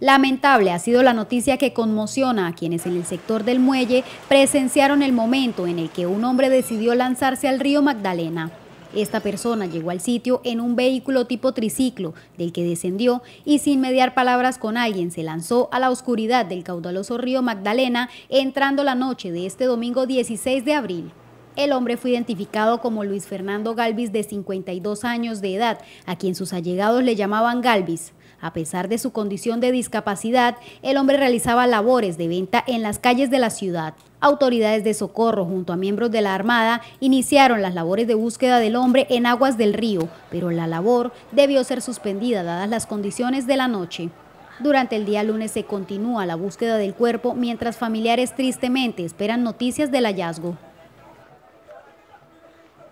Lamentable ha sido la noticia que conmociona a quienes en el sector del muelle presenciaron el momento en el que un hombre decidió lanzarse al río Magdalena. Esta persona llegó al sitio en un vehículo tipo triciclo, del que descendió y sin mediar palabras con alguien se lanzó a la oscuridad del caudaloso río Magdalena, entrando la noche de este domingo 16 de abril. El hombre fue identificado como Luis Fernando Galvis de 52 años de edad, a quien sus allegados le llamaban Galvis. A pesar de su condición de discapacidad, el hombre realizaba labores de venta en las calles de la ciudad. Autoridades de socorro junto a miembros de la Armada iniciaron las labores de búsqueda del hombre en aguas del río, pero la labor debió ser suspendida dadas las condiciones de la noche. Durante el día lunes se continúa la búsqueda del cuerpo mientras familiares tristemente esperan noticias del hallazgo.